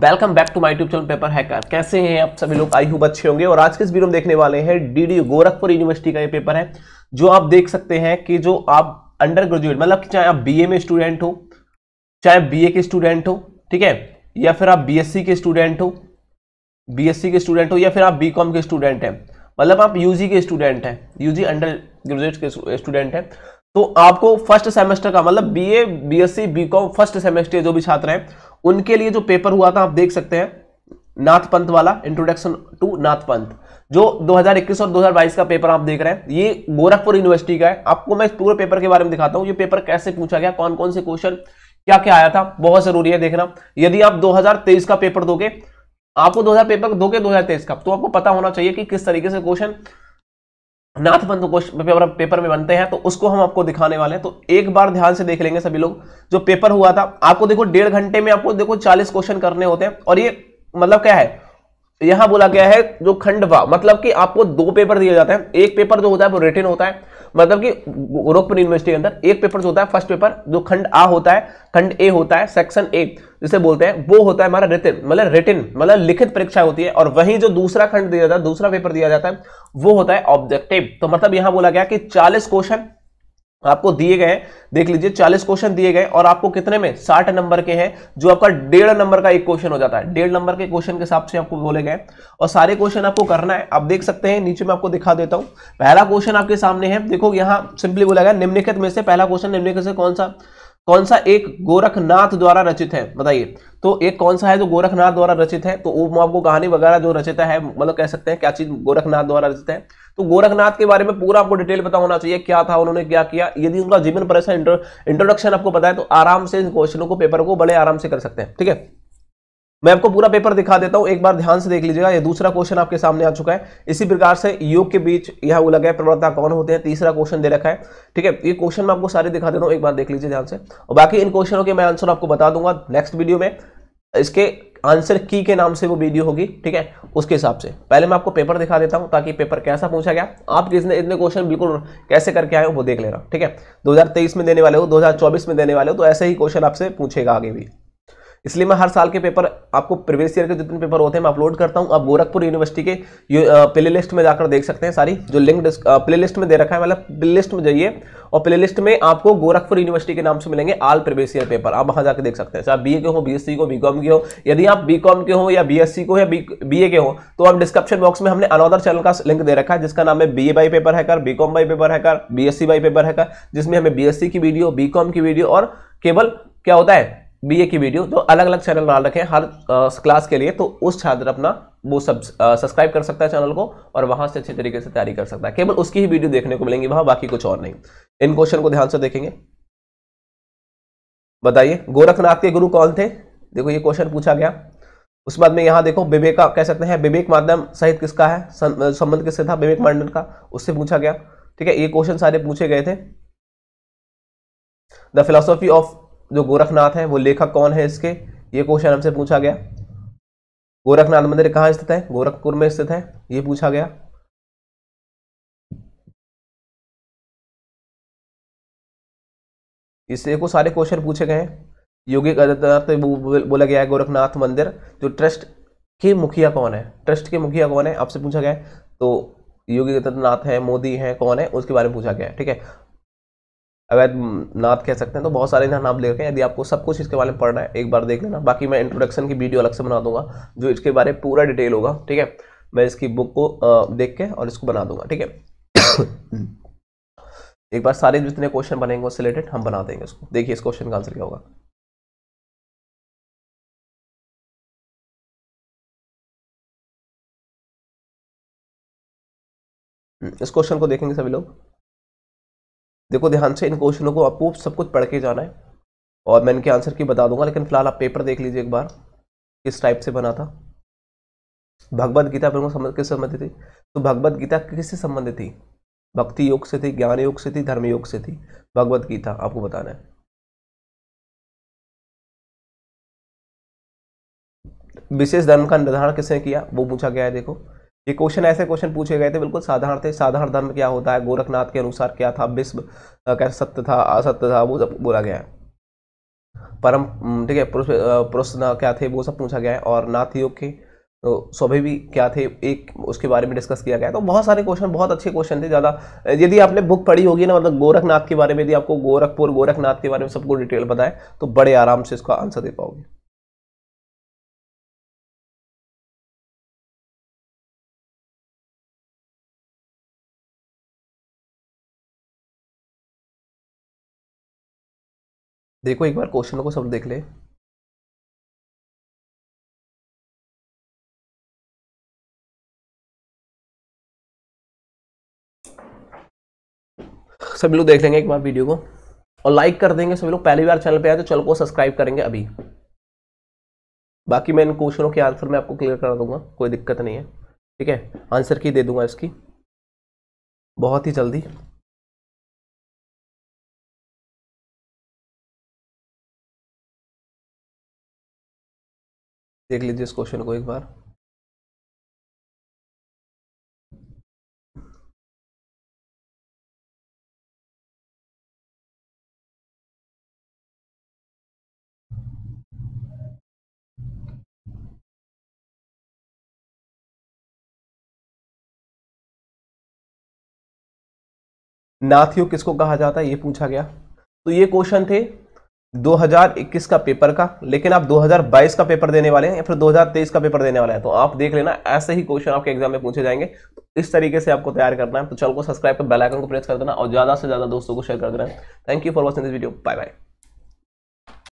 welcome back to my tube channel paper hacker कैसे हैं आप सभी लोग आई हूँ अच्छे होंगे और आज के इस वीडियो में देखने वाले हैं डीडी गोरखपुर यूनिवर्सिटी का ये पेपर है जो आप देख सकते हैं कि जो आप अंडर ग्रेजुएट मतलब चाहे आप बी में स्टूडेंट हो चाहे बी के स्टूडेंट हो ठीक है या फिर आप बी के स्टूडेंट हो बी के स्टूडेंट हो या फिर आप बी के स्टूडेंट हैं मतलब आप यू के स्टूडेंट हैं यूजी अंडर ग्रेजुएट के स्टूडेंट हैं तो आपको फर्स्ट सेमेस्टर का मतलब BA BSc BCom first semester जो भी छात्र हैं उनके लिए जो पेपर हुआ था आप देख सकते हैं नाथ पंथ वाला इंट्रोडक्शन टू नाथ पंथ जो 2021 और 2022 का पेपर आप देख रहे हैं ये गोरखपुर यूनिवर्सिटी का है आपको मैं पूरे पेपर के बारे में दिखाता हूं ये पेपर कैसे पूछा गया कौन कौन से क्वेश्चन क्या क्या आया था बहुत जरूरी है देखना यदि आप 2023 का पेपर दोगे आपको 2000 पेपर दोगे 2023 का तो आपको पता होना चाहिए कि किस तरीके से क्वेश्चन नाथ बंधु क्वेश्चन पेपर में बनते हैं तो उसको हम आपको दिखाने वाले हैं तो एक बार ध्यान से देख लेंगे सभी लोग जो पेपर हुआ था आपको देखो डेढ़ घंटे में आपको देखो चालीस क्वेश्चन करने होते हैं और ये मतलब क्या है तो यहां बोला गया है जो खंडवा मतलब कि आपको दो पेपर दिए जाते हैं एक पेपर जो होता है वो रिटर्न होता है मतलब कि गोरखपुर यूनिवर्सिटी के अंदर एक पेपर जो होता है फर्स्ट पेपर जो खंड आ होता है खंड ए होता है सेक्शन ए जिसे बोलते हैं वो होता है हमारा रिटर्न मतलब रिटर्न मतलब लिखित परीक्षा होती है और वहीं जो दूसरा खंड दिया जाता है दूसरा पेपर दिया जाता है वो होता है ऑब्जेक्टिव तो मतलब यहां बोला गया कि चालीस क्वेश्चन आपको दिए गए देख लीजिए 40 क्वेश्चन दिए गए और आपको कितने में 60 नंबर के हैं जो आपका डेढ़ नंबर का एक क्वेश्चन हो जाता है डेढ़ नंबर के क्वेश्चन के हिसाब से आपको बोले गए और सारे क्वेश्चन आपको करना है आप देख सकते हैं नीचे मैं आपको दिखा देता हूं पहला क्वेश्चन आपके सामने है देखो यहाँ सिंपली बोला गया निम्नलिखित में से पहला क्वेश्चन निम्नलिखित से कौन सा कौन सा एक गोरखनाथ द्वारा रचित है बताइए तो एक कौन सा है जो गोरखनाथ द्वारा रचित है तो वो आपको कहानी वगैरह जो रचिता है मतलब कह सकते हैं क्या चीज गोरखनाथ द्वारा रचित है तो गोरखनाथ के बारे में पूरा आपको डिटेल पता होना चाहिए क्या था उन्होंने क्या किया यदि उनका जीवन परेशान इंट्रोडक्शन आपको बताए तो आराम से इन क्वेश्चनों को पेपर को बड़े आराम से कर सकते हैं ठीक है मैं आपको पूरा पेपर दिखा देता हूं एक बार ध्यान से देख लीजिएगा ये दूसरा क्वेश्चन आपके सामने आ चुका है इसी प्रकार से योग के बीच यह वो लगा है प्रवणता कौन होते हैं तीसरा क्वेश्चन दे रखा है ठीक है ये क्वेश्चन मैं आपको सारे दिखा देता हूँ एक बार देख लीजिए ध्यान से और बाकी इन क्वेश्चनों के मैं आंसर आपको बता दूंगा नेक्स्ट वीडियो में इसके आंसर की के नाम से वो वीडियो होगी ठीक है उसके हिसाब से पहले मैं आपको पेपर दिखा देता हूँ ताकि पेपर कैसा पूछा गया आप किसने इतने क्वेश्चन बिल्कुल कैसे करके आए हो वो देख लेना ठीक है 2023 में देने वाले हो 2024 में देने वाले हो तो ऐसे ही क्वेश्चन आपसे पूछेगा आगे भी इसलिए मैं हर साल के पेपर आपको प्रीवियस ईयर के जितने पेपर होते हैं मैं अपलोड करता हूँ आप गोरखपुर यूनिवर्सिटी के प्ले लिस्ट में जाकर देख सकते हैं सारी जो लिंक प्ले लिस्ट में दे रखा है मतलब प्ले लिस्ट में जाइए और प्ले लिस्ट में आपको गोरखपुर यूनिवर्सिटी के नाम से मिलेंगे आल प्रीवियस ईयर पेपर आप वहाँ जाकर देख सकते हैं चाहे बी के हो बी को बी के हो यदि आप बी के हो या बी को या बी के हो तो आप डिस्क्रिप्शन बॉक्स में हमने अनोदर चैनल का लिंक दे रखा है जिसका नाम है B A by paper hacker B com by paper hacker B S C by paper hacker जिसमें हमें बी की वीडियो बी की वीडियो और केवल क्या होता है बीए की वीडियो जो अलग अलग चैनल डाल रखे हैं हर आ, क्लास के लिए तो उस छात्र अपना वो सब सब्सक्राइब कर सकता है चैनल को और वहाँ से अच्छे तरीके से तैयारी कर सकता है केवल उसकी ही वीडियो देखने को मिलेंगी वहाँ बाकी कुछ और नहीं इन क्वेश्चन को ध्यान से देखेंगे बताइए गोरखनाथ के गुरु कौन थे देखो ये क्वेश्चन पूछा गया उसके बाद में यहाँ देखो विवेक का कह सकते हैं विवेक माध्यम सहित किसका है संबंध किससे था विवेक मंडल का उससे पूछा गया ठीक है ये क्वेश्चन सारे पूछे गए थे द फिलोसॉफी ऑफ जो गोरखनाथ हैं वो लेखक कौन है इसके ये क्वेश्चन हमसे पूछा गया गोरखनाथ मंदिर कहाँ स्थित है गोरखपुर में स्थित है ये पूछा गया इससे को सारे क्वेश्चन पूछे गए हैं योगी आदित्यनाथ बोला गया है गोरखनाथ मंदिर जो ट्रस्ट के मुखिया कौन है ट्रस्ट के मुखिया कौन है आपसे पूछा गया है तो योगी आदित्यनाथ है मोदी है कौन है उसके बारे में पूछा गया है ठीक है अवैध नाथ कह सकते हैं तो बहुत सारे नाम नाप यदि आपको सब कुछ इसके बारे में पढ़ना है एक बार देख लेना बाकी मैं इंट्रोडक्शन की वीडियो अलग से बना दूंगा जो इसके बारे में पूरा डिटेल होगा ठीक है मैं इसकी बुक को देख के और इसको बना दूंगा ठीक है एक बार सारे जितने क्वेश्चन बनेंगे उससे रिलेटेड हम बना देंगे उसको देखिए इस क्वेश्चन का आंसर क्या होगा इस क्वेश्चन को देखेंगे सभी लोग देखो ध्यान से इन क्वेश्चनों को आपको सब कुछ पढ़ के जाना है और मैं इनके आंसर की बता दूंगा लेकिन फिलहाल आप पेपर देख लीजिए एक बार किस टाइप से बना था भगवद गीता ब्रह्म संबंध किस संबंधित थी तो भगवद गीता किससे संबंधित थी भक्ति योग से थी ज्ञान योग से थी धर्म योग से थी भगवद गीता आपको बताना है विशेष धर्म का निर्धारण किसने किया वो पूछा गया है देखो ये क्वेश्चन ऐसे क्वेश्चन पूछे गए थे बिल्कुल साधारण थे साधारण धर्म क्या होता है गोरखनाथ के अनुसार क्या था विश्व कैसे सत्य था असत्य था वो सब बोला गया है परम ठीक है प्रश्न क्या थे वो सब पूछा गया है और नाथ योग के तो सभी भी क्या थे एक उसके बारे में डिस्कस किया गया तो बहुत सारे क्वेश्चन बहुत अच्छे क्वेश्चन थे ज़्यादा यदि आपने बुक पढ़ी होगी ना मतलब गोरखनाथ के बारे में यदि आपको गोरखपुर गोरखनाथ के बारे में सबको डिटेल बताए तो बड़े आराम से इसका आंसर दे पाओगे देखो एक बार क्वेश्चन को सब देख ले सभी लोग देख लेंगे एक बार वीडियो को और लाइक कर देंगे सभी लोग पहली बार चैनल पे आए तो चैनल को सब्सक्राइब करेंगे अभी बाकी मैं इन क्वेश्चनों के आंसर मैं आपको क्लियर करा दूंगा कोई दिक्कत नहीं है ठीक है आंसर की दे दूंगा इसकी बहुत ही जल्दी देख लीजिए इस क्वेश्चन को एक बार नाथियो किसको कहा जाता है ये पूछा गया तो ये क्वेश्चन थे 2021 का पेपर का लेकिन आप 2022 का पेपर देने वाले हैं या फिर 2023 का पेपर देने वाले हैं तो आप देख लेना ऐसे ही क्वेश्चन आपके एग्जाम में पूछे जाएंगे तो इस तरीके से आपको तैयार करना है तो चैनल को सब्सक्राइब कर बेल आइकन को प्रेस कर देना और ज़्यादा से ज़्यादा दोस्तों को शेयर कर देना thank you for watching this video bye bye